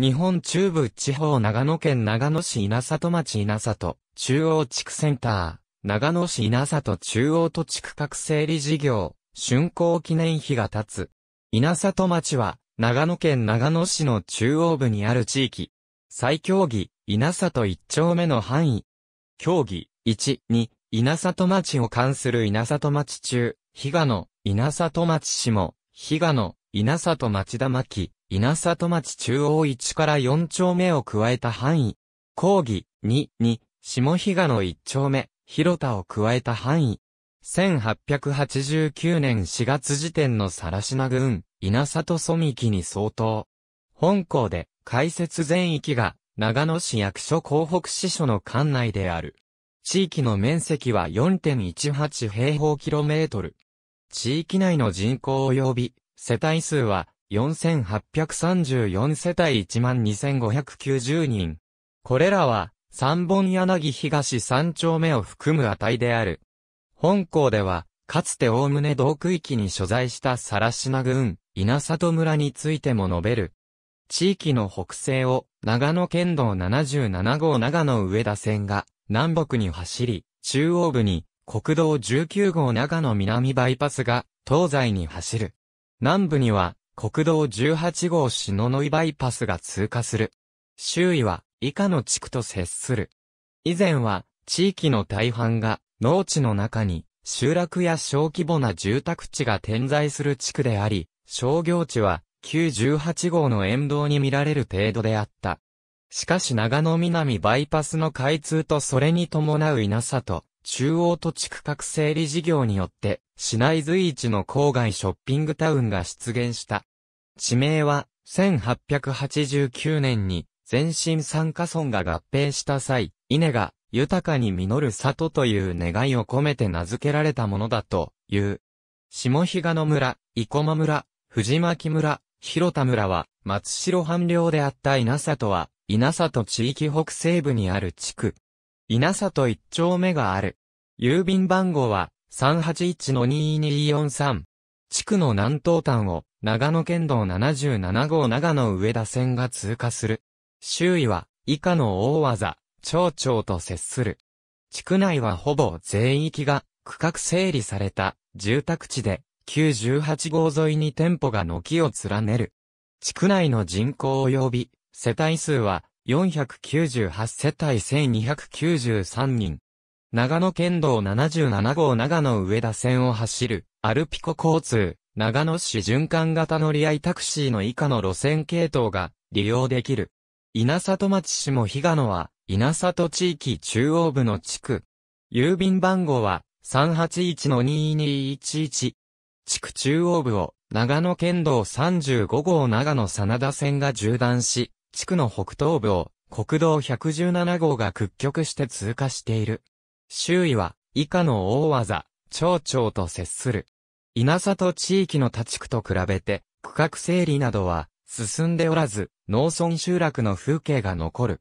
日本中部地方長野県長野市稲里町稲里、中央地区センター、長野市稲里中央土地区画整理事業、竣工記念碑が立つ。稲里町は、長野県長野市の中央部にある地域。最競技、稲里一丁目の範囲。競技、1、2、稲里町を関する稲里町中、比嘉野、稲里町下、比嘉野、稲里町田巻、稲里町中央1から4丁目を加えた範囲、講義2 2、下比嘉の1丁目、広田を加えた範囲、1889年4月時点の更科郡、稲里蘇域に相当。本校で、開設全域が、長野市役所広北支所の管内である。地域の面積は4.18平方キロメートル。地域内の人口及び、世帯数は4834世帯12590人。これらは、三本柳東三丁目を含む値である。本校では、かつておおむね同区域に所在したシナ郡、稲里村についても述べる。地域の北西を、長野県道77号長野上田線が、南北に走り、中央部に、国道19号長野南バイパスが、東西に走る。南部には、国道18号篠ノ井バイパスが通過する。周囲は以下の地区と接する。以前は地域の大半が農地の中に集落や小規模な住宅地が点在する地区であり、商業地は旧18号の沿道に見られる程度であった。しかし長野南バイパスの開通とそれに伴う稲里、中央都地区画整理事業によって、市内随一の郊外ショッピングタウンが出現した。地名は、1889年に、全身三加村が合併した際、稲が豊かに実る里という願いを込めて名付けられたものだという。下比賀野村、生駒村、藤巻村、広田村は、松代藩領であった稲里は、稲里地域北西部にある地区。稲里一丁目がある。郵便番号は、3 8 1 2 2 4 3地区の南東端を、長野県道77号長野上田線が通過する。周囲は、以下の大技、町長と接する。地区内はほぼ全域が区画整理された住宅地で、9 8号沿いに店舗が軒を連ねる。地区内の人口及び世帯数は498世帯1293人。長野県道77号長野上田線を走るアルピコ交通長野市循環型乗り合いタクシーの以下の路線系統が利用できる。稲里町市も比賀野は、稲里地域中央部の地区。郵便番号は、381-2211。地区中央部を、長野県道35号長野真田線が縦断し、地区の北東部を、国道117号が屈曲して通過している。周囲は、以下の大技、町長と接する。稲里地域の他地区と比べて、区画整理などは進んでおらず、農村集落の風景が残る。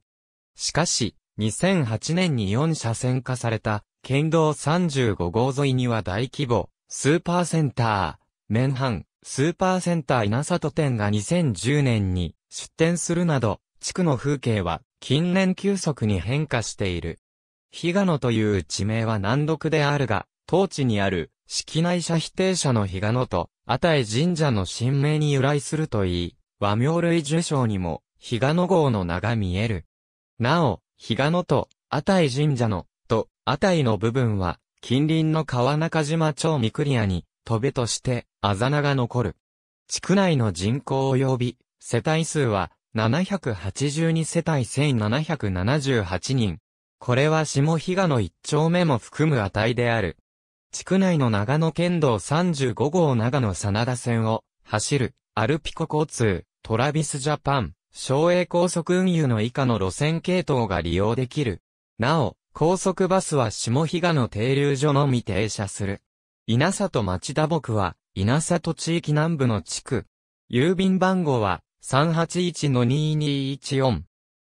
しかし、2008年に4車線化された、県道35号沿いには大規模、スーパーセンター、面半、スーパーセンター稲里店が2010年に出店するなど、地区の風景は近年急速に変化している。日賀野という地名は難読であるが、当地にある式内者否定者の比嘉野と、あたえ神社の神明に由来するといい、和名類受賞にも、比嘉野号の名が見える。なお、比嘉野と、あたえ神社の、と、あたいの部分は、近隣の川中島町三栗屋に、戸部として、あざなが残る。地区内の人口及び、世帯数は、782世帯1778人。これは下比嘉の一丁目も含む値である。地区内の長野県道35号長野真田線を走るアルピコ交通、トラビスジャパン、省営高速運輸の以下の路線系統が利用できる。なお、高速バスは下比賀の停留所のみ停車する。稲里町田牧は、稲里地域南部の地区。郵便番号は、381-2214。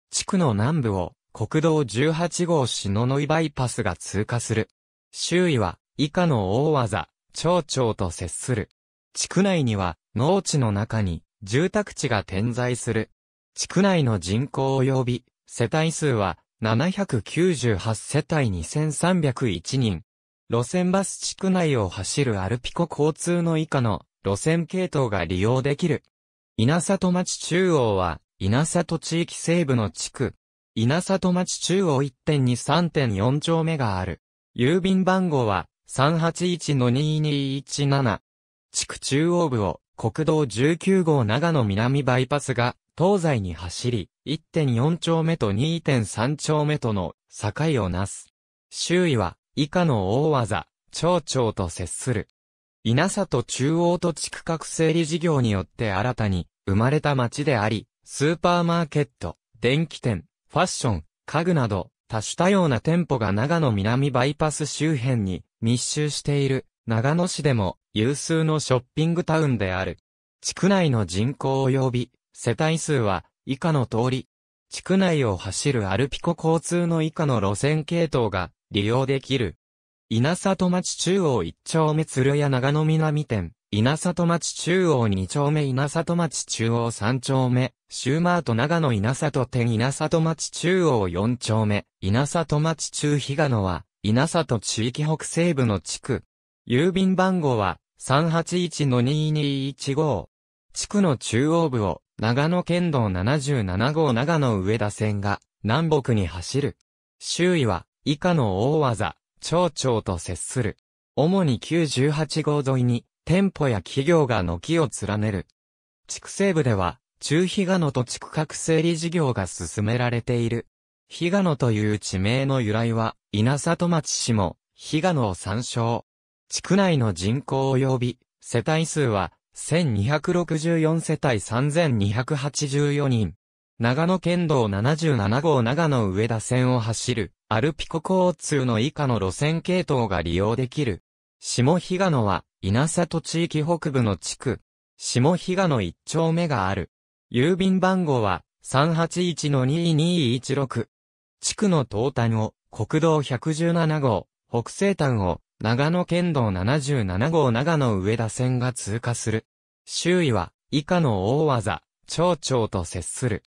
地区の南部を、国道18号篠ノ井バイパスが通過する。周囲は、以下の大技、町長と接する。地区内には、農地の中に、住宅地が点在する。地区内の人口及び、世帯数は、798世帯2301人。路線バス地区内を走るアルピコ交通の以下の路線系統が利用できる。稲里町中央は、稲里地域西部の地区。稲里町中央1.2、3.4丁目がある。郵便番号は、381-2217。地区中央部を国道19号長野南バイパスが東西に走り、1.4丁目と2.3丁目との境をなす。周囲は以下の大技、町長と接する。稲里中央と地区各整理事業によって新たに生まれた町であり、スーパーマーケット、電気店、ファッション、家具など、多種多様な店舗が長野南バイパス周辺に密集している長野市でも有数のショッピングタウンである。地区内の人口及び世帯数は以下の通り。地区内を走るアルピコ交通の以下の路線系統が利用できる。稲里町中央1丁目鶴屋長野南店、稲里町中央2丁目稲里町中央3丁目、シューマート長野稲里店稲里町中央4丁目、稲里町中日賀野は、稲里地域北西部の地区。郵便番号は381-2215。地区の中央部を長野県道77号長野上田線が南北に走る。周囲は以下の大技、町長と接する。主に98号沿いに店舗や企業が軒を連ねる。地区西部では中日賀野と地区各整理事業が進められている。日賀野という地名の由来は稲里町市も、日賀野を参照。地区内の人口及び、世帯数は、1264世帯3284人。長野県道77号長野上田線を走る、アルピコ交通の以下の路線系統が利用できる。下日賀野は、稲里地域北部の地区。下日賀野一丁目がある。郵便番号は、381-2216。地区の東端を、国道117号、北西端を、長野県道77号長野上田線が通過する。周囲は、以下の大技、町長と接する。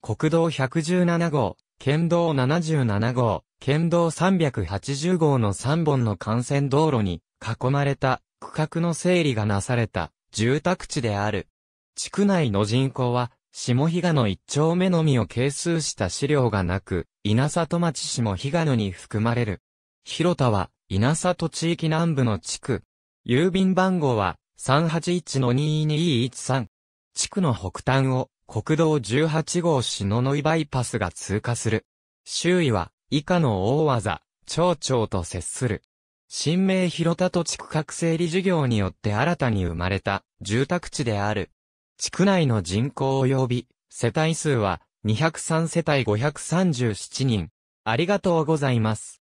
国道117号、県道77号、県道380号の3本の幹線道路に囲まれた区画の整理がなされた住宅地である。地区内の人口は下比嘉の1丁目のみを計数した資料がなく、稲里町市も比嘉野に含まれる。広田は、稲里地域南部の地区。郵便番号は、3 8 1 2 2 1 3地区の北端を、国道18号篠ノ井バイパスが通過する。周囲は、以下の大技、町長と接する。新名広田と地区各整理事業によって新たに生まれた住宅地である。地区内の人口及び世帯数は203世帯537人。ありがとうございます。